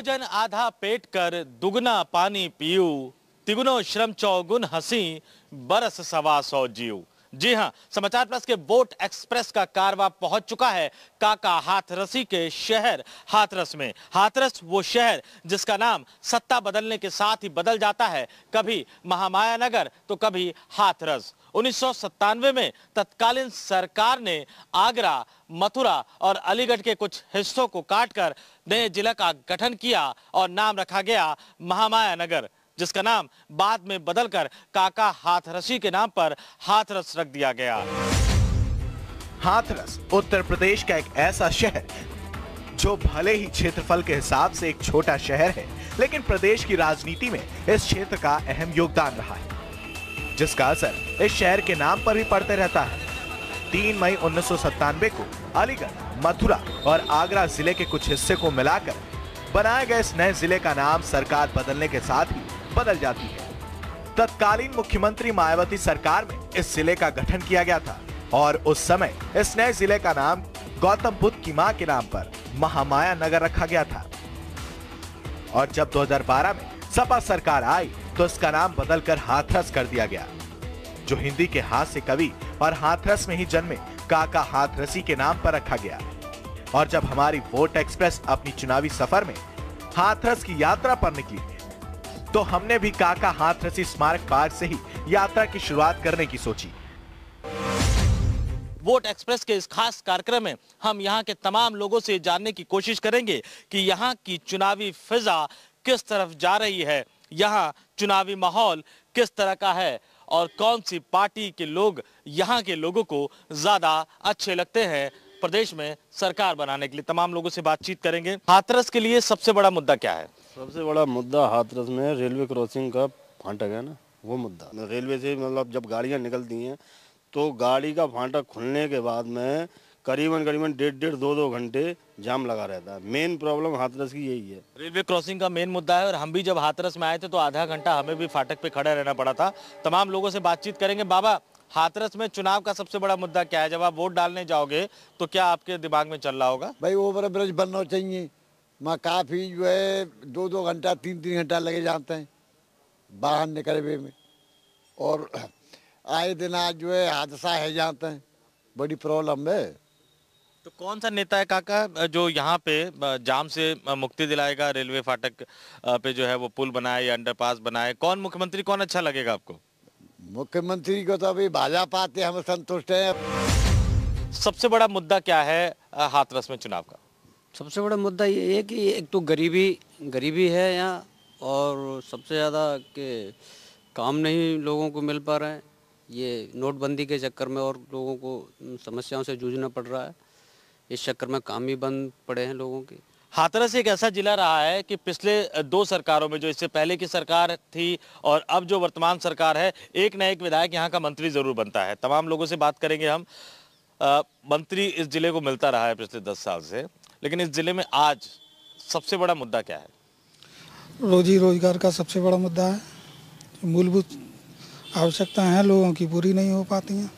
भोजन आधा पेट कर दुगना पानी पीऊ तिगुनो श्रम चौगुन हसी बरस सवा सौ जीव जी हाँ समाचार प्लस के बोट एक्सप्रेस का कारवा पहुंच चुका है काका हाथरसी के शहर हाथरस में हाथरस वो शहर जिसका नाम सत्ता बदलने के साथ ही बदल जाता है कभी महामाया नगर तो कभी हाथरस उन्नीस में तत्कालीन सरकार ने आगरा मथुरा और अलीगढ़ के कुछ हिस्सों को काटकर नए जिला का गठन किया और नाम रखा गया महामाया नगर जिसका नाम बाद में बदलकर काका हाथरसी के नाम पर हाथरस रख दिया गया हाथरस उत्तर प्रदेश का एक ऐसा शहर जो भले ही क्षेत्रफल के हिसाब से एक छोटा शहर है लेकिन प्रदेश की राजनीति में इस क्षेत्र का अहम योगदान रहा है जिसका असर इस शहर के नाम पर भी पड़ते रहता है तीन मई उन्नीस को अलीगढ़ मथुरा और आगरा जिले के कुछ हिस्से को मिलाकर बनाए गए इस नए जिले का नाम सरकार बदलने के साथ ही बदल जाती है तत्कालीन मुख्यमंत्री मायावती सरकार में इस जिले का गठन किया गया था और उस समय इस नए जिले का नाम गौतम बुद्ध की मां के नाम पर महामाया नगर रखा गया था और जब 2012 में सपा सरकार आई तो इसका नाम बदलकर हाथरस कर दिया गया जो हिंदी के हास्य कवि और हाथरस में ही जन्मे का का हाथ रसी के नाम पर रखा गया और जब हमारी वोट एक्सप्रेस अपनी चुनावी सफर में हाथरस की यात्रा पर निकली तो हमने भी काका हाथरसी स्मारक पार्क से ही यात्रा की शुरुआत करने की सोची वोट एक्सप्रेस के इस खास कार्यक्रम में हम यहाँ के तमाम लोगों से जानने की कोशिश करेंगे कि यहाँ की चुनावी फिजा किस तरफ जा रही है यहाँ चुनावी माहौल किस तरह का है और कौन सी पार्टी के लोग यहाँ के लोगों को ज़्यादा अच्छे लगते हैं प्रदेश में सरकार बनाने के लिए तमाम लोगों से बातचीत करेंगे हाथरस के लिए सबसे बड़ा मुद्दा क्या है सबसे बड़ा मुद्दा हाथरस में रेलवे क्रॉसिंग का फाटक है ना वो मुद्दा रेलवे से मतलब जब गाड़ियाँ निकलती हैं तो गाड़ी का फाटक खुलने के बाद में करीबन करीबन डेढ़ डेढ़ दो दो घंटे जाम लगा रहता है मेन प्रॉब्लम हाथरस की यही है रेलवे क्रॉसिंग का मेन मुद्दा है और हम भी जब हाथरस में आए थे तो आधा घंटा हमें भी फाटक पे खड़ा रहना पड़ा था तमाम लोगों से बातचीत करेंगे बाबा हाथरस में चुनाव का सबसे बड़ा मुद्दा क्या है जब आप वोट डालने जाओगे तो क्या आपके दिमाग में चल रहा होगा भाई ओवर ब्रिज बनना चाहिए वहाँ काफ़ी जो है दो दो घंटा तीन तीन घंटा लगे जाते हैं बाहर निकलवे में और आए दिन आज जो है हादसा है जाते हैं बड़ी प्रॉब्लम है तो कौन सा नेता है काका जो यहाँ पे जाम से मुक्ति दिलाएगा रेलवे फाटक पे जो है वो पुल बनाए या पास बनाए कौन मुख्यमंत्री कौन अच्छा लगेगा आपको मुख्यमंत्री को तो अभी भाजपा आते हम संतुष्ट हैं सबसे बड़ा मुद्दा क्या है हाथरस में चुनाव का सबसे बड़ा मुद्दा ये है कि एक तो गरीबी गरीबी है यहाँ और सबसे ज़्यादा के काम नहीं लोगों को मिल पा रहे हैं ये नोटबंदी के चक्कर में और लोगों को समस्याओं से जूझना पड़ रहा है इस चक्कर में काम भी बंद पड़े हैं लोगों के हाथरस एक ऐसा जिला रहा है कि पिछले दो सरकारों में जो इससे पहले की सरकार थी और अब जो वर्तमान सरकार है एक न एक विधायक यहाँ का मंत्री ज़रूर बनता है तमाम लोगों से बात करेंगे हम आ, मंत्री इस जिले को मिलता रहा है पिछले दस साल से लेकिन इस जिले में आज सबसे बड़ा मुद्दा क्या है रोजी रोजगार का सबसे बड़ा मुद्दा है मूलभूत आवश्यकताएं हैं लोगों की पूरी नहीं हो पाती हैं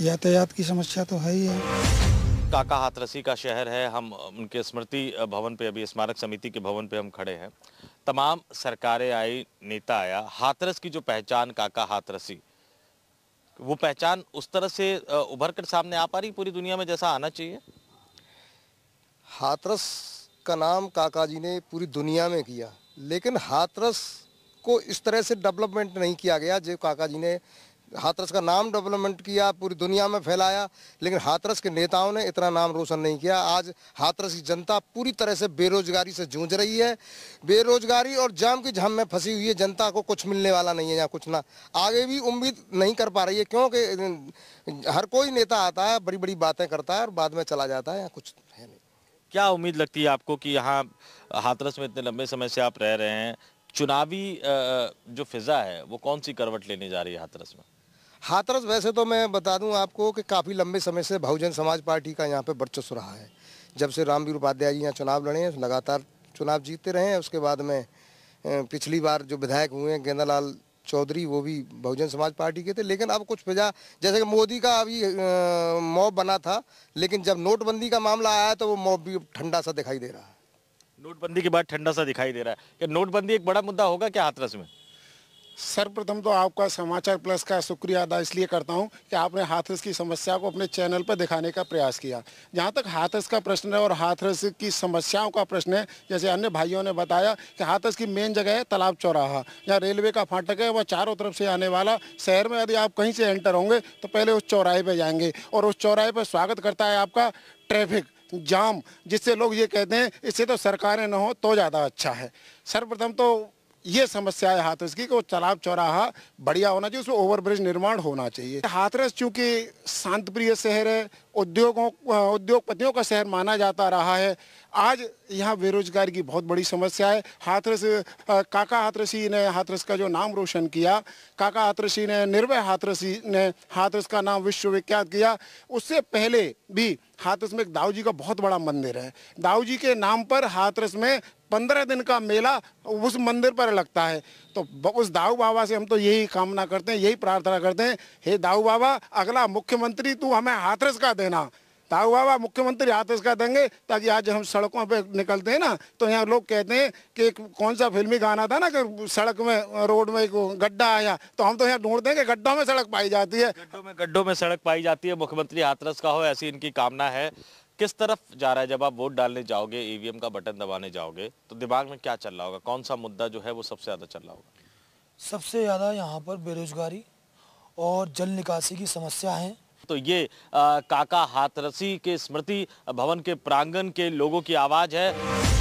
यातायात की समस्या तो है ही है काका हाथरसी का शहर है हम उनके स्मृति भवन पे अभी स्मारक समिति के भवन पे हम खड़े हैं तमाम सरकारें आई नेता आया हाथरस की जो पहचान काका हाथरसी वो पहचान उस तरह से उभर कर सामने आ पा रही पूरी दुनिया में जैसा आना चाहिए हाथरस का नाम काका जी ने पूरी दुनिया में किया लेकिन हाथरस को इस तरह से डेवलपमेंट नहीं किया गया जो काका जी ने हाथरस का नाम डेवलपमेंट किया पूरी दुनिया में फैलाया लेकिन हाथरस के नेताओं ने इतना नाम रोशन नहीं किया आज हाथरस की जनता पूरी तरह से बेरोजगारी से जूझ रही है बेरोजगारी और जाम की झाम में फंसी हुई है जनता को कुछ मिलने वाला नहीं है यहाँ कुछ ना आगे भी उम्मीद नहीं कर पा रही है क्योंकि हर कोई नेता आता है बड़ी बड़ी बातें करता है और बाद में चला जाता है यहाँ कुछ है नहीं क्या उम्मीद लगती है आपको कि यहाँ हाथरस में इतने लंबे समय से आप रह रहे हैं चुनावी जो फिज़ा है वो कौन सी करवट लेने जा रही है हाथरस में हाथरस वैसे तो मैं बता दूं आपको कि काफ़ी लंबे समय से बहुजन समाज पार्टी का यहाँ पे वर्चस्व रहा है जब से रामवीर उपाध्याय जी यहाँ चुनाव लड़े हैं लगातार चुनाव जीतते रहे हैं उसके बाद में पिछली बार जो विधायक हुए हैं गेंदालाल चौधरी वो भी बहुजन समाज पार्टी के थे लेकिन अब कुछ प्रजा जैसे कि मोदी का अभी मॉब बना था लेकिन जब नोटबंदी का मामला आया तो वो मॉब भी ठंडा सा दिखाई दे रहा है नोटबंदी के बाद ठंडा सा दिखाई दे रहा है क्या नोटबंदी एक बड़ा मुद्दा होगा क्या हाथरस में सर्वप्रथम तो आपका समाचार प्लस का शुक्रिया अदा इसलिए करता हूं कि आपने हाथरस की समस्या को अपने चैनल पर दिखाने का प्रयास किया जहां तक हाथरस का प्रश्न है और हाथरस की समस्याओं का प्रश्न है जैसे अन्य भाइयों ने बताया कि हाथरस की मेन जगह है तालाब चौराहा जहाँ रेलवे का फाटक है वह चारों तरफ से आने वाला शहर में यदि आप कहीं से एंटर होंगे तो पहले उस चौराहे पर जाएंगे और उस चौराहे पर स्वागत करता है आपका ट्रैफिक जाम जिससे लोग ये कहते हैं इससे तो सरकारें न हो तो ज़्यादा अच्छा है सर्वप्रथम तो ये समस्या है हाथरस की कि वो चलाब चौराहा बढ़िया होना चाहिए उसमें ओवरब्रिज निर्माण होना चाहिए हाथरस चूंकि शांत प्रिय शहर है उद्योगों उद्योगपतियों का शहर माना जाता रहा है आज यहाँ बेरोजगारी की बहुत बड़ी समस्या है हाथरस काका हाथरसी ने हाथरस का जो नाम रोशन किया काका हाथरसी ने निर्भय हाथरसी ने हाथरस का नाम विश्वविख्यात किया उससे पहले भी हाथरस में दाऊ जी का बहुत बड़ा मंदिर है दाऊ जी के नाम पर हाथरस में पंद्रह दिन का मेला उस मंदिर पर लगता है तो उस दाऊ बाबा से हम तो यही कामना करते हैं यही प्रार्थना करते हैं हे दाऊ बाबा अगला मुख्यमंत्री तू हमें हाथरस का देना दाऊ बाबा मुख्यमंत्री हाथरस का देंगे ताकि आज हम सड़कों पे निकलते हैं ना तो यहाँ लोग कहते हैं कि कौन सा फिल्मी गाना था ना कि सड़क में रोड में एक गड्ढा आया तो हम तो यहाँ ढूंढते हैं कि गड्ढों में सड़क पाई जाती है गड्ढों में गड्ढों में सड़क पाई जाती है मुख्यमंत्री हाथरस का हो ऐसी इनकी कामना है किस तरफ जा रहा है जब आप वोट डालने जाओगे ईवीएम e का बटन दबाने जाओगे तो दिमाग में क्या चल रहा होगा कौन सा मुद्दा जो है वो सबसे ज़्यादा चल रहा होगा सबसे ज़्यादा यहाँ पर बेरोजगारी और जल निकासी की समस्या है तो ये आ, काका हाथरसी के स्मृति भवन के प्रांगण के लोगों की आवाज़ है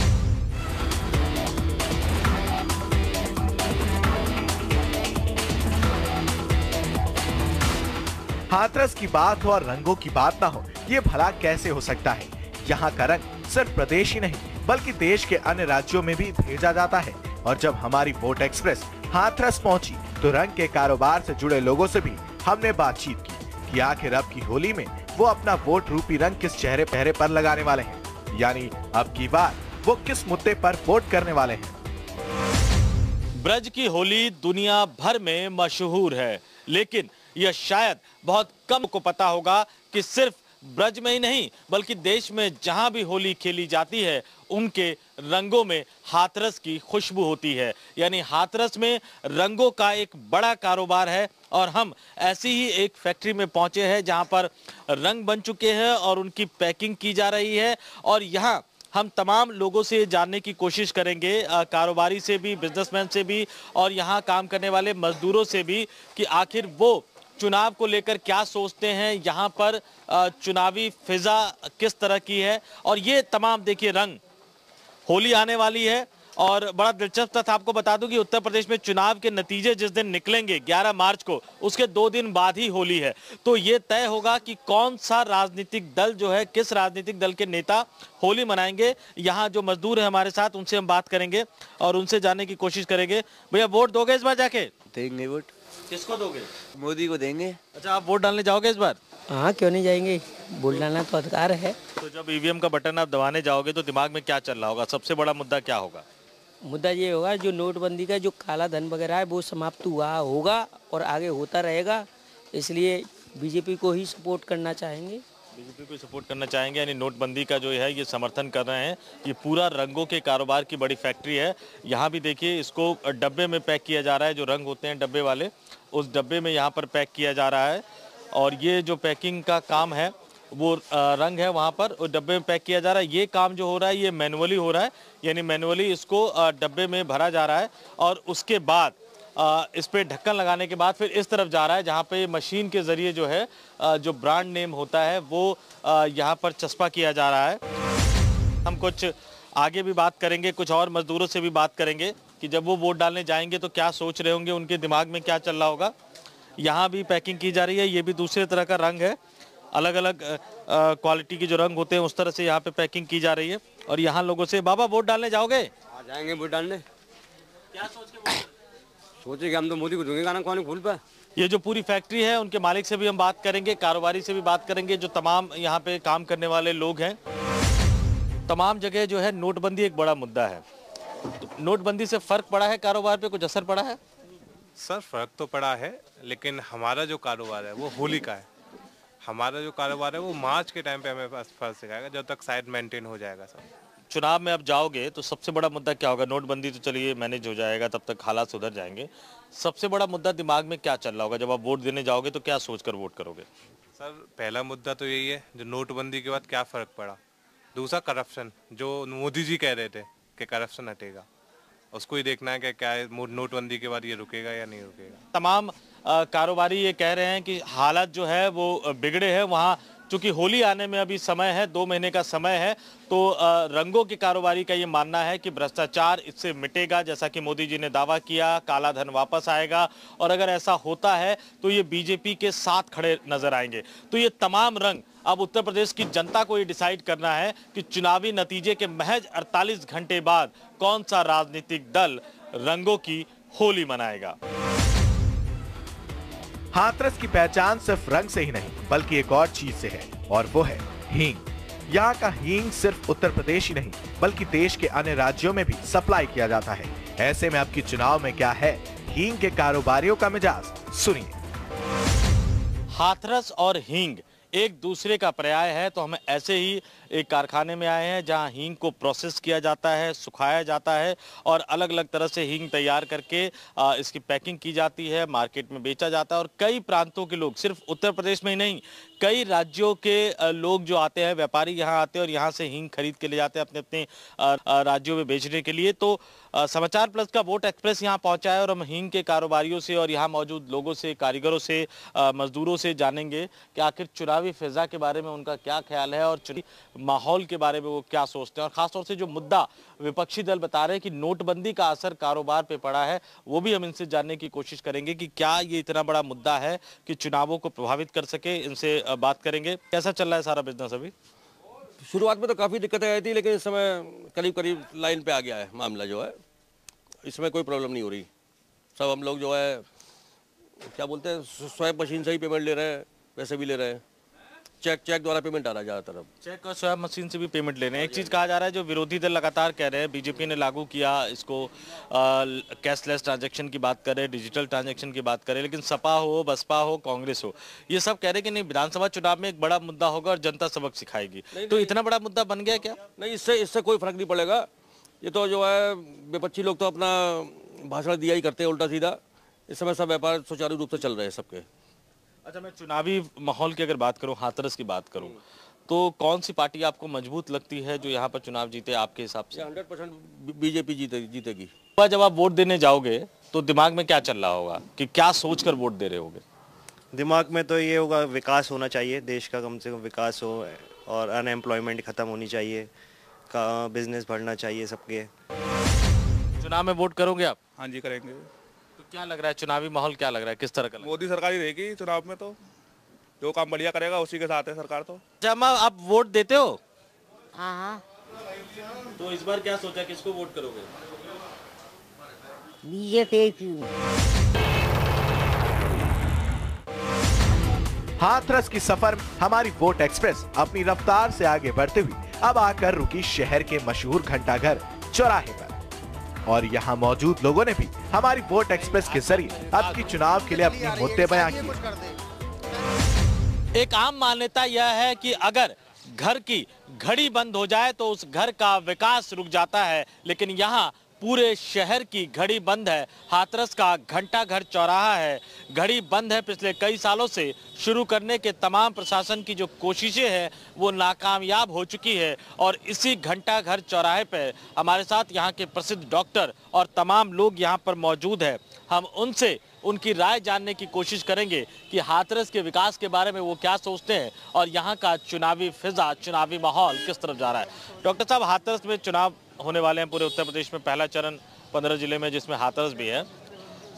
हाथरस की बात हो और रंगों की बात ना हो ये भला कैसे हो सकता है यहाँ का रंग सिर्फ प्रदेश ही नहीं बल्कि देश के अन्य राज्यों में भी भेजा जाता है और जब हमारी बोट एक्सप्रेस हाथरस पहुँची तो रंग के कारोबार से जुड़े लोगों से भी हमने बातचीत की कि आखिर अब की होली में वो अपना वोट रूपी रंग किस चेहरे पहरे पर लगाने वाले हैं यानी अब की बार वो किस मुद्दे पर वोट करने वाले हैं ब्रज की होली दुनिया भर में मशहूर है लेकिन यह शायद बहुत कम को पता होगा कि सिर्फ ब्रज में ही नहीं बल्कि देश में जहां भी होली खेली जाती है उनके रंगों में हाथरस की खुशबू होती है यानी हाथरस में रंगों का एक बड़ा कारोबार है और हम ऐसी ही एक फैक्ट्री में पहुंचे हैं जहां पर रंग बन चुके हैं और उनकी पैकिंग की जा रही है और यहाँ हम तमाम लोगों से जानने की कोशिश करेंगे कारोबारी से भी बिजनेसमैन से भी और यहाँ काम करने वाले मजदूरों से भी कि आखिर वो चुनाव को लेकर क्या सोचते हैं यहाँ पर चुनावी फिजा किस तरह की है और ये तमाम देखिए रंग होली आने वाली है और बड़ा दिलचस्प तथा आपको बता दूं कि उत्तर प्रदेश में चुनाव के नतीजे जिस दिन निकलेंगे 11 मार्च को उसके दो दिन बाद ही होली है तो ये तय होगा कि कौन सा राजनीतिक दल जो है किस राजनीतिक दल के नेता होली मनाएंगे यहाँ जो मजदूर है हमारे साथ उनसे हम बात करेंगे और उनसे जाने की कोशिश करेंगे भैया वोट दोगे इस बार जाके देंगे वोट किसको दोगे मोदी को देंगे अच्छा आप वोट डालने जाओगे इस बार हाँ क्यों नहीं जाएंगे वोट डालना तो अधिकार है तो जब ईवीएम e का बटन आप दबाने जाओगे तो दिमाग में क्या चल रहा होगा सबसे बड़ा मुद्दा क्या होगा मुद्दा ये होगा जो नोटबंदी का जो काला धन वगैरह है वो समाप्त हुआ होगा और आगे होता रहेगा इसलिए बीजेपी को ही सपोर्ट करना चाहेंगे बीजेपी को सपोर्ट करना चाहेंगे यानी नोटबंदी का जो है ये समर्थन कर रहे हैं ये पूरा रंगों के कारोबार की बड़ी फैक्ट्री है यहाँ भी देखिए इसको डब्बे में पैक किया जा रहा है जो रंग होते हैं डब्बे वाले उस डब्बे में यहाँ पर पैक किया जा रहा है और ये जो पैकिंग का काम है वो रंग है वहाँ पर डब्बे में पैक किया जा रहा है ये काम जो हो रहा है ये मैनुअली हो रहा है यानी मैनुअली इसको डब्बे में भरा जा रहा है और उसके बाद इस पर ढक्कन लगाने के बाद फिर इस तरफ जा रहा है जहाँ पे मशीन के ज़रिए जो है जो ब्रांड नेम होता है वो यहाँ पर चस्पा किया जा रहा है हम कुछ आगे भी बात करेंगे कुछ और मज़दूरों से भी बात करेंगे कि जब वो वोट डालने जाएंगे तो क्या सोच रहे होंगे उनके दिमाग में क्या चल रहा होगा यहाँ भी पैकिंग की जा रही है ये भी दूसरे तरह का रंग है अलग अलग क्वालिटी के जो रंग होते हैं उस तरह से यहाँ पे पैकिंग की जा रही है और यहाँ लोगों से बाबा वोट डालने जाओगे आ जाएंगे वोट डालने क्या सोच के सोचेंगे हम तो मोदी को दूंगे गाना कौन फूल पर ये जो पूरी फैक्ट्री है उनके मालिक से भी हम बात करेंगे कारोबारी से भी बात करेंगे जो तमाम यहाँ पे काम करने वाले लोग हैं तमाम जगह जो है नोटबंदी एक बड़ा मुद्दा है नोटबंदी से फर्क पड़ा है कारोबार पे कुछ असर पड़ा है सर फर्क तो पड़ा है लेकिन हमारा जो कारोबार है वो होली का है हमारा जो कारोबार है वो मार्च के टाइम पे हमें फर्क सिखाएगा जब तक साइड मेंटेन हो जाएगा सर चुनाव में आप जाओगे तो सबसे बड़ा मुद्दा क्या होगा नोटबंदी तो चलिए मैनेज हो जाएगा तब तक हालात सुधर जाएंगे सबसे बड़ा मुद्दा दिमाग में क्या चल रहा होगा जब आप वोट देने जाओगे तो क्या सोच कर वोट करोगे सर पहला मुद्दा तो यही है जो नोटबंदी के बाद क्या फ़र्क पड़ा दूसरा करप्शन जो मोदी जी कह रहे थे कि करप्शन हटेगा उसको ही देखना है कि क्या नोटबंदी के बाद ये रुकेगा या नहीं रुकेगा तमाम कारोबारी ये कह रहे हैं कि हालत जो है वो बिगड़े हैं वहाँ चूंकि होली आने में अभी समय है दो महीने का समय है तो रंगों के कारोबारी का ये मानना है कि भ्रष्टाचार इससे मिटेगा जैसा कि मोदी जी ने दावा किया काला धन वापस आएगा और अगर ऐसा होता है तो ये बीजेपी के साथ खड़े नजर आएंगे तो ये तमाम रंग अब उत्तर प्रदेश की जनता को ये डिसाइड करना है कि चुनावी नतीजे के महज 48 घंटे बाद कौन सा राजनीतिक दल रंगों की होली मनाएगा हाथरस की पहचान सिर्फ रंग से ही नहीं बल्कि एक और चीज से है और वो है हींग यहाँ का हींग सिर्फ उत्तर प्रदेश ही नहीं बल्कि देश के अन्य राज्यों में भी सप्लाई किया जाता है ऐसे में आपकी चुनाव में क्या है हींग के कारोबारियों का मिजाज सुनिए हाथरस और हींग एक दूसरे का पर्याय है तो हम ऐसे ही एक कारखाने में आए हैं जहां हींग को प्रोसेस किया जाता है सुखाया जाता है और अलग अलग तरह से हींग तैयार करके इसकी पैकिंग की जाती है मार्केट में बेचा जाता है और कई प्रांतों के लोग सिर्फ उत्तर प्रदेश में ही नहीं कई राज्यों के लोग जो आते हैं व्यापारी यहाँ आते हैं और यहाँ से हींग खरीद के ले जाते हैं अपने अपने राज्यों में बेचने के लिए तो समाचार प्लस का वोट एक्सप्रेस यहाँ पहुँचा है और हम हींग के कारोबारियों से और यहाँ मौजूद लोगों से कारीगरों से मजदूरों से जानेंगे कि आखिर चुनावी फिजा के बारे में उनका क्या ख्याल है और माहौल के बारे में वो क्या सोचते हैं और ख़ासतौर से जो मुद्दा विपक्षी दल बता रहे हैं कि नोटबंदी का असर कारोबार पे पड़ा है वो भी हम इनसे जानने की कोशिश करेंगे कि क्या ये इतना बड़ा मुद्दा है कि चुनावों को प्रभावित कर सके इनसे बात करेंगे कैसा चल रहा है सारा बिजनेस अभी शुरुआत में तो काफ़ी दिक्कतें आई थी लेकिन इस समय करीब करीब लाइन पे आ गया है मामला जो है इसमें कोई प्रॉब्लम नहीं हो रही सब हम लोग जो है क्या बोलते हैं स्वैप मशीन से ही पेमेंट ले रहे हैं पैसे भी ले रहे हैं चेक चेक द्वारा पेमेंट डाला जा रहा अब चेक और स्वैप मशीन से भी पेमेंट लेने एक चीज कहा जा रहा है जो विरोधी दल लगातार कह रहे हैं बीजेपी ने लागू किया इसको कैशलेस ट्रांजैक्शन की बात करें डिजिटल ट्रांजैक्शन की बात करें लेकिन सपा हो बसपा हो कांग्रेस हो ये सब कह रहे कि नहीं विधानसभा चुनाव में एक बड़ा मुद्दा होगा और जनता सबक सिखाएगी तो इतना बड़ा मुद्दा बन गया क्या नहीं इससे इससे कोई फर्क नहीं पड़ेगा ये तो जो है विपक्षी लोग तो अपना भाषण दिया ही करते हैं उल्टा सीधा इस समय सब व्यापार सुचारू रूप से चल रहे हैं सबके अच्छा मैं चुनावी माहौल की अगर बात करूँ हाथरस की बात करूँ तो कौन सी पार्टी आपको मजबूत लगती है जो यहाँ पर चुनाव जीते आपके हिसाब से हंड्रेड परसेंट बीजेपी जीतेगी जीतेगी जब आप वोट देने जाओगे तो दिमाग में क्या चल रहा होगा कि क्या सोच कर वोट दे रहे होगे दिमाग में तो ये होगा विकास होना चाहिए देश का कम से कम विकास हो और अनएम्प्लॉयमेंट ख़त्म होनी चाहिए का बिजनेस बढ़ना चाहिए सबके चुनाव में वोट करोगे आप हाँ जी करेंगे क्या लग रहा है चुनावी माहौल क्या लग रहा है किस तरह का मोदी सरकार ही रहेगी चुनाव में तो जो काम बढ़िया करेगा उसी के साथ है सरकार तो जमा अच्छा, आप वोट देते हो हाँ, हाँ तो इस बार क्या सोचा किसको वोट करोगे हाथरस की सफर हमारी वोट एक्सप्रेस अपनी रफ्तार से आगे बढ़ते हुए अब आकर रुकी शहर के मशहूर घंटाघर चौराहे पर और यहाँ मौजूद लोगों ने भी हमारी वोट एक्सप्रेस के जरिए अब की चुनाव के लिए अपने मुद्दे बयान किए एक आम मान्यता यह है कि अगर घर की घड़ी बंद हो जाए तो उस घर का विकास रुक जाता है लेकिन यहाँ पूरे शहर की घड़ी बंद है हाथरस का घंटा घर चौराहा है घड़ी बंद है पिछले कई सालों से शुरू करने के तमाम प्रशासन की जो कोशिशें हैं वो नाकामयाब हो चुकी है और इसी घंटा घर चौराहे पर हमारे साथ यहाँ के प्रसिद्ध डॉक्टर और तमाम लोग यहाँ पर मौजूद है हम उनसे उनकी राय जानने की कोशिश करेंगे कि हाथरस के विकास के बारे में वो क्या सोचते हैं और यहाँ का चुनावी फिजा चुनावी माहौल किस तरफ जा रहा है डॉक्टर साहब हाथरस में चुनाव होने वाले हैं पूरे उत्तर प्रदेश में पहला चरण पंद्रह जिले में जिसमें हाथरस भी है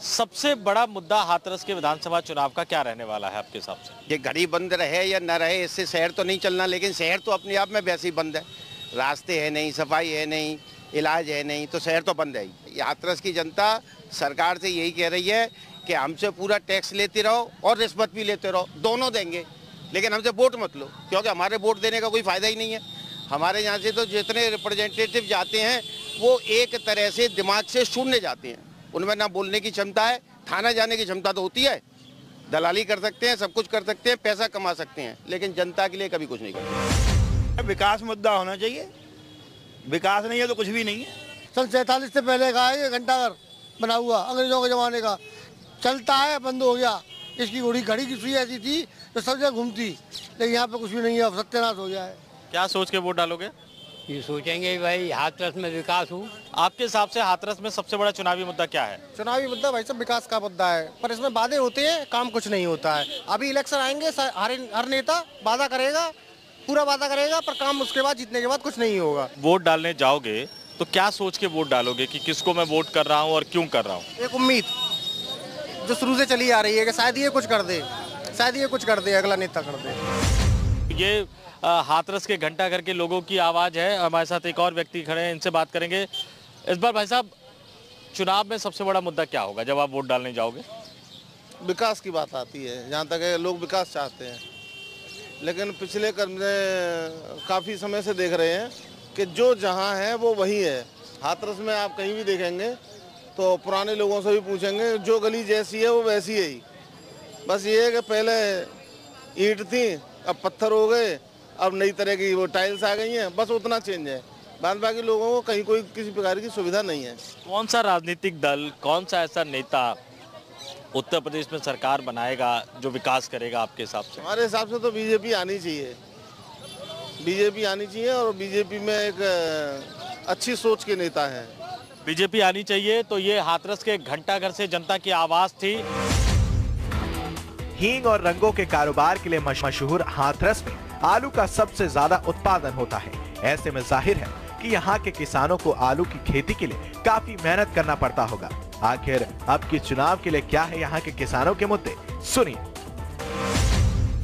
सबसे बड़ा मुद्दा हाथरस के विधानसभा चुनाव का क्या रहने वाला है आपके हिसाब से ये घड़ी बंद रहे या न रहे इससे शहर तो नहीं चलना लेकिन शहर तो अपने आप में वैसे ही बंद है रास्ते है नहीं सफाई है नहीं इलाज है नहीं तो शहर तो बंद है ही हाथरस की जनता सरकार से यही कह रही है कि हमसे पूरा टैक्स लेते रहो और रिश्वत भी लेते रहो दोनों देंगे लेकिन हमसे वोट मत लो क्योंकि हमारे वोट देने का कोई फ़ायदा ही नहीं है हमारे यहाँ से तो जितने रिप्रेजेंटेटिव जाते हैं वो एक तरह से दिमाग से शून्य जाते हैं उनमें ना बोलने की क्षमता है थाना जाने की क्षमता तो होती है दलाली कर सकते हैं सब कुछ कर सकते हैं पैसा कमा सकते हैं लेकिन जनता के लिए कभी कुछ नहीं करते विकास मुद्दा होना चाहिए विकास नहीं है तो कुछ भी नहीं है सन सैतालीस से पहले का है घंटा घंटाघर बना हुआ अंग्रेजों के ज़माने का चलता है बंद हो गया इसकी घोड़ी घड़ी की सुई ऐसी थी जो सब जगह घूमती लेकिन यहाँ पर कुछ भी नहीं है अब सत्यानाश हो गया है क्या सोच के वोट डालोगे ये सोचेंगे भाई हाथरस में विकास हूँ आपके हिसाब से हाथरस में सबसे बड़ा चुनावी मुद्दा क्या है चुनावी मुद्दा भाई सब विकास का मुद्दा है पर इसमें वादे होते हैं काम कुछ नहीं होता है अभी इलेक्शन आएंगे हर हर नेता वादा करेगा पूरा वादा करेगा पर काम उसके बाद जीतने के बाद कुछ नहीं होगा वोट डालने जाओगे तो क्या सोच के वोट डालोगे कि किसको मैं वोट कर रहा हूँ और क्यों कर रहा हूँ एक उम्मीद जो शुरू से चली आ रही है कि शायद ये कुछ कर दे शायद ये कुछ कर दे अगला नेता कर दे ये हाथरस के घंटा घर के लोगों की आवाज़ है हमारे साथ एक और व्यक्ति खड़े हैं इनसे बात करेंगे इस बार भाई साहब चुनाव में सबसे बड़ा मुद्दा क्या होगा जब आप वोट डालने जाओगे विकास की बात आती है जहाँ तक है लोग विकास चाहते हैं लेकिन पिछले काफ़ी समय से देख रहे हैं कि जो जहाँ है वो वही है हाथरस में आप कहीं भी देखेंगे तो पुराने लोगों से भी पूछेंगे जो गली जैसी है वो वैसी है ही बस ये है कि पहले ईट थी अब पत्थर हो गए अब नई तरह की वो टाइल्स आ गई हैं बस उतना चेंज है बाद बाकी लोगों को कहीं कोई किसी प्रकार की सुविधा नहीं है कौन सा राजनीतिक दल कौन सा ऐसा नेता उत्तर प्रदेश में सरकार बनाएगा जो विकास करेगा आपके हिसाब से हमारे हिसाब से तो बीजेपी आनी चाहिए बीजेपी आनी चाहिए और बीजेपी में एक अच्छी सोच के नेता हैं बीजेपी आनी चाहिए तो ये हाथरस के घंटा घर से जनता की आवाज़ थी हींग और रंगों के कारोबार के लिए मशहूर हाथरस में आलू का सबसे ज्यादा उत्पादन होता है ऐसे में जाहिर है कि यहाँ के किसानों को आलू की खेती के लिए काफी मेहनत करना पड़ता होगा आखिर अब की चुनाव के लिए क्या है यहाँ के किसानों के मुद्दे सुनिए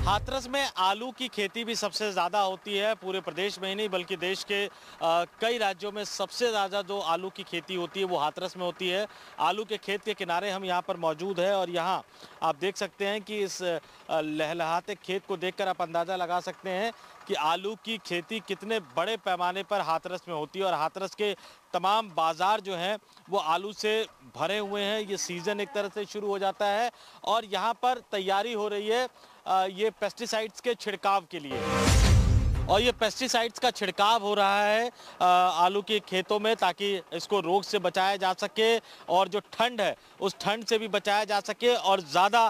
हाथरस में आलू की खेती भी सबसे ज़्यादा होती है पूरे प्रदेश में ही नहीं बल्कि देश के आ, कई राज्यों में सबसे ज़्यादा जो आलू की खेती होती है वो हाथरस में होती है आलू के खेत के किनारे हम यहाँ पर मौजूद है और यहाँ आप देख सकते हैं कि इस लहलहाते खेत को देखकर आप अंदाज़ा लगा सकते हैं कि आलू की खेती कितने बड़े पैमाने पर हाथरस में होती है और हाथरस के तमाम बाज़ार जो हैं वो आलू से भरे हुए हैं ये सीज़न एक तरह से शुरू हो जाता है और यहाँ पर तैयारी हो रही है ये पेस्टिसाइड्स के छिड़काव के लिए और ये पेस्टिसाइड्स का छिड़काव हो रहा है आलू के खेतों में ताकि इसको रोग से बचाया जा सके और जो ठंड है उस ठंड से भी बचाया जा सके और ज़्यादा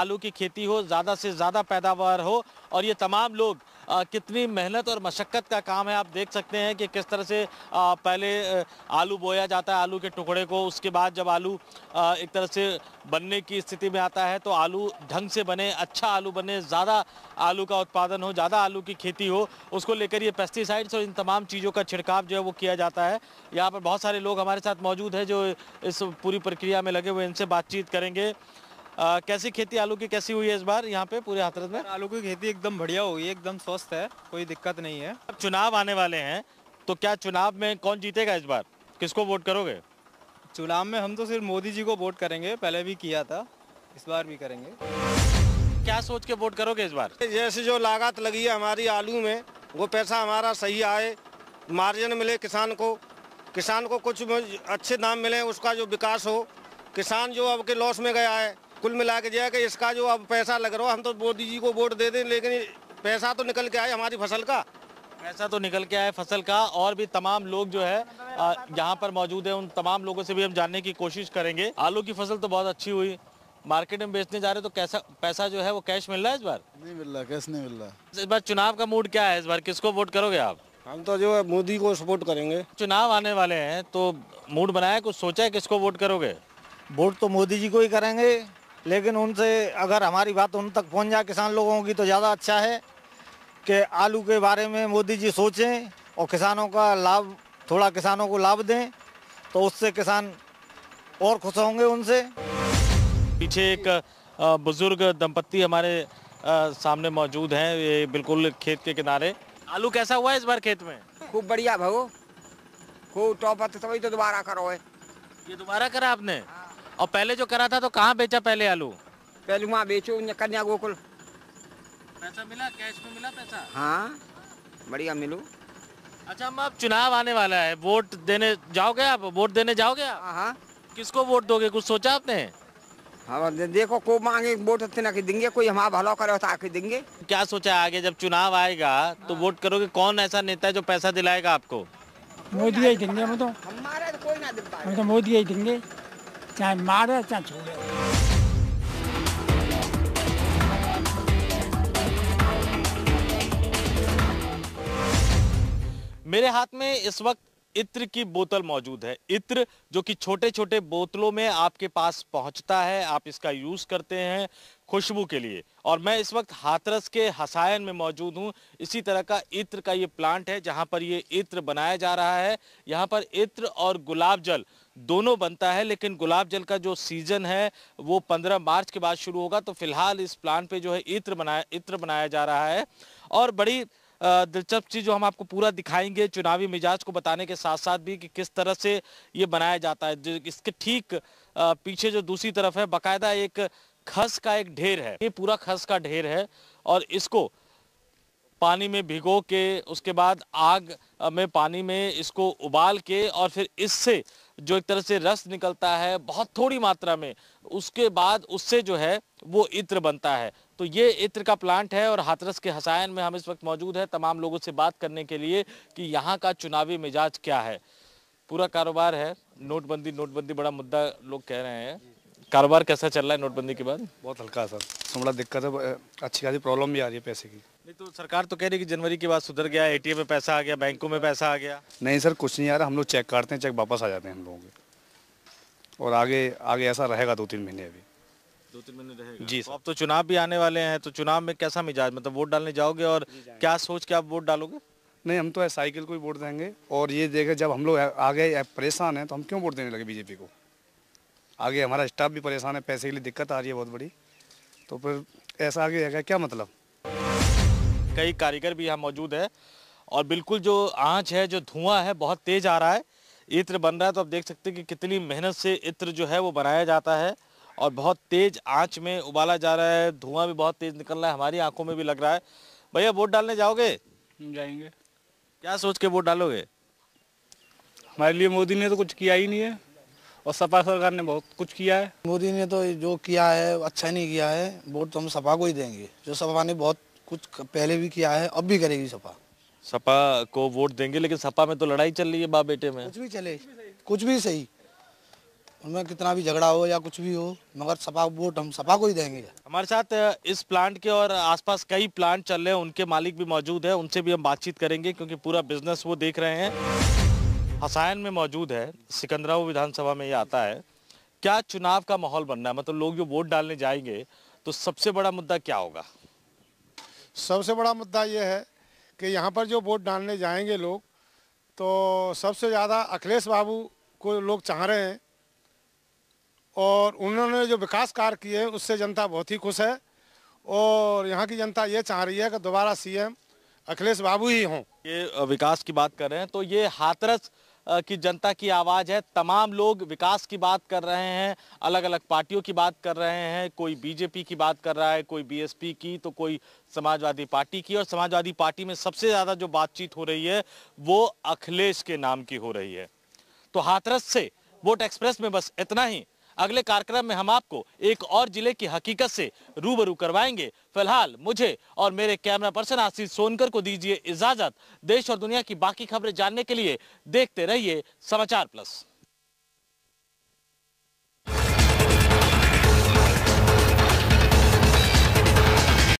आलू की खेती हो ज़्यादा से ज़्यादा पैदावार हो और ये तमाम लोग कितनी मेहनत और मशक्क़त का काम है आप देख सकते हैं कि किस तरह से पहले आलू बोया जाता है आलू के टुकड़े को उसके बाद जब आलू एक तरह से बनने की स्थिति में आता है तो आलू ढंग से बने अच्छा आलू बने ज़्यादा आलू का उत्पादन हो ज़्यादा आलू की खेती हो उसको लेकर ये पेस्टिसाइड्स और इन तमाम चीज़ों का छिड़काव जो है वो किया जाता है यहाँ पर बहुत सारे लोग हमारे साथ मौजूद है जो इस पूरी प्रक्रिया में लगे हुए इनसे बातचीत करेंगे आ, कैसी खेती आलू की कैसी हुई है इस बार यहाँ पे पूरे हाथरस में आलू की खेती एकदम बढ़िया हुई है एकदम स्वस्थ है कोई दिक्कत नहीं है अब चुनाव आने वाले हैं तो क्या चुनाव में कौन जीतेगा इस बार किसको वोट करोगे चुनाव में हम तो सिर्फ मोदी जी को वोट करेंगे पहले भी किया था इस बार भी करेंगे क्या सोच के वोट करोगे इस बार जैसे जो लागत लगी है हमारी आलू में वो पैसा हमारा सही आए मार्जिन मिले किसान को किसान को कुछ अच्छे दाम मिले उसका जो विकास हो किसान जो अब के लॉस में गया है कुल मिला के जाए कि इसका जो अब पैसा लग रहा हम तो मोदी जी को वोट दे दें लेकिन पैसा तो निकल के आए हमारी फसल का पैसा तो निकल के आए फसल का और भी तमाम लोग जो है यहाँ पर मौजूद है उन तमाम लोगों से भी हम जानने की कोशिश करेंगे आलू की फसल तो बहुत अच्छी हुई मार्केट में बेचने जा रहे तो कैसा पैसा जो है वो कैश मिल रहा है इस बार नहीं मिल रहा कैश नहीं मिल रहा इस बार चुनाव का मूड क्या है इस बार किसको वोट करोगे आप हम तो जो है मोदी को सपोर्ट करेंगे चुनाव आने वाले हैं तो मूड बनाया कुछ सोचा है किसको वोट करोगे वोट तो मोदी जी को ही करेंगे लेकिन उनसे अगर हमारी बात उन तक पहुंच जाए किसान लोगों की तो ज़्यादा अच्छा है कि आलू के बारे में मोदी जी सोचें और किसानों का लाभ थोड़ा किसानों को लाभ दें तो उससे किसान और खुश होंगे उनसे पीछे एक बुज़ुर्ग दंपत्ति हमारे सामने मौजूद हैं ये बिल्कुल खेत के किनारे आलू कैसा हुआ है इस बार खेत में खूब बढ़िया भागो खूब टॉप तो दोबारा करो है ये दोबारा करा आपने और पहले जो करा था तो कहाँ बेचा पहले आलू पहले वहाँ बेचो कन्या गोकुल पैसा मिला कैश में मिला पैसा हाँ बढ़िया मिलू अच्छा हम अब चुनाव आने वाला है वोट देने जाओगे आप वोट देने जाओगे आप हाँ, हाँ। किसको वोट दोगे कुछ सोचा आपने हाँ देखो को मांगे वोट इतना तो कि देंगे कोई हमारा भला करे तो आके देंगे क्या सोचा आगे जब चुनाव आएगा तो हाँ। वोट करोगे कौन ऐसा नेता है जो पैसा दिलाएगा आपको मोदी ही देंगे हम तो हमारा तो कोई ना हम तो मोदी ही देंगे चाहे मारे चाहे छोड़े मेरे हाथ में इस वक्त इत्र की बोतल मौजूद है इत्र जो कि छोटे छोटे बोतलों में आपके पास पहुंचता है आप इसका यूज करते हैं खुशबू के लिए और मैं इस वक्त हाथरस के हसायन में मौजूद हूं इसी तरह का इत्र का ये प्लांट है जहां पर ये इत्र बनाया जा रहा है यहां पर इत्र और गुलाब जल दोनों बनता है लेकिन गुलाब जल का जो सीजन है वो 15 मार्च के बाद शुरू होगा तो फिलहाल इस प्लांट पे जो है इत्र बनाया इत्र बनाया जा रहा है और बड़ी दिलचस्प चीज़ जो हम आपको पूरा दिखाएंगे चुनावी मिजाज को बताने के साथ साथ भी कि किस तरह से ये बनाया जाता है इसके ठीक पीछे जो दूसरी तरफ है बाकायदा एक खस का एक ढेर है ये पूरा खस का ढेर है और इसको पानी में भिगो के उसके बाद आग में पानी में इसको उबाल के और फिर इससे जो एक तरह से रस निकलता है बहुत थोड़ी मात्रा में उसके बाद उससे जो है वो इत्र बनता है तो ये इत्र का प्लांट है और हाथरस के हसायन में हम इस वक्त मौजूद है तमाम लोगों से बात करने के लिए कि यहाँ का चुनावी मिजाज क्या है पूरा कारोबार है नोटबंदी नोटबंदी बड़ा मुद्दा लोग कह रहे हैं कारोबार कैसा चल रहा है नोटबंदी के बाद बहुत हल्का सर थोड़ा दिक्कत है अच्छी खासी प्रॉब्लम भी आ रही है पैसे की नहीं तो सरकार तो कह रही है कि जनवरी के बाद सुधर गया एटीएम में पैसा आ गया बैंकों में पैसा आ गया नहीं सर कुछ नहीं आ रहा हम लोग चेक काटते हैं चेक वापस आ जाते हैं हम लोगों के और आगे आगे ऐसा रहेगा दो तीन महीने अभी दो तीन महीने रहेगा जी तो अब तो चुनाव भी आने वाले हैं तो चुनाव में कैसा मिजाज मतलब वोट डालने जाओगे और क्या सोच के आप वोट डालोगे नहीं हम तो साइकिल को ही वोट देंगे और ये देखे जब हम लोग आगे परेशान हैं तो हम क्यों वोट देने लगे बीजेपी को आगे हमारा स्टाफ भी परेशान है पैसे के लिए दिक्कत आ रही है बहुत बड़ी तो फिर ऐसा आगे क्या मतलब कई कारीगर भी यहाँ मौजूद है और बिल्कुल जो आँच है जो धुआं है बहुत तेज आ रहा है इत्र बन रहा है तो आप देख सकते हैं कि कितनी मेहनत से इत्र जो है वो बनाया जाता है और बहुत तेज आँच में उबाला जा रहा है धुआं भी बहुत तेज निकल रहा है हमारी आंखों में भी लग रहा है भैया वोट डालने जाओगे जाएंगे क्या सोच के वोट डालोगे हमारे लिए मोदी ने तो कुछ किया ही नहीं है और सपा सरकार ने बहुत कुछ किया है मोदी ने तो जो किया है अच्छा नहीं किया है वोट तो हम सपा को ही देंगे जो सपा ने बहुत कुछ पहले भी किया है अब भी करेगी सपा सपा को वोट देंगे लेकिन सपा में तो लड़ाई चल रही है बाप बेटे में कुछ भी चले कुछ भी सही उनमें कितना भी झगड़ा हो या कुछ भी हो मगर सपा वोट हम सपा को ही देंगे हमारे साथ इस प्लांट के और आसपास कई प्लांट चल रहे हैं उनके मालिक भी मौजूद है उनसे भी हम बातचीत करेंगे क्योंकि पूरा बिजनेस वो देख रहे हैं हसायन में मौजूद है सिकंदरा विधानसभा में ये आता है क्या चुनाव का माहौल बनना है मतलब लोग जो वोट डालने जाएंगे तो सबसे बड़ा मुद्दा क्या होगा सबसे बड़ा मुद्दा ये है कि यहाँ पर जो वोट डालने जाएंगे लोग तो सबसे ज़्यादा अखिलेश बाबू को लोग चाह रहे हैं और उन्होंने जो विकास कार्य किए हैं उससे जनता बहुत ही खुश है और यहाँ की जनता ये चाह रही है कि दोबारा सीएम अखिलेश बाबू ही हों ये विकास की बात कर रहे हैं तो ये हाथरस की जनता की आवाज़ है तमाम लोग विकास की बात कर रहे हैं अलग अलग पार्टियों की बात कर रहे हैं कोई बीजेपी की बात कर रहा है कोई बीएसपी की तो कोई समाजवादी पार्टी की और समाजवादी पार्टी में सबसे ज़्यादा जो बातचीत हो रही है वो अखिलेश के नाम की हो रही है तो हाथरस से वोट एक्सप्रेस में बस इतना ही अगले कार्यक्रम में हम आपको एक और जिले की हकीकत से रूबरू करवाएंगे फिलहाल मुझे और मेरे कैमरा पर्सन आशीष सोनकर को दीजिए इजाजत देश और दुनिया की बाकी खबरें जानने के लिए देखते रहिए समाचार प्लस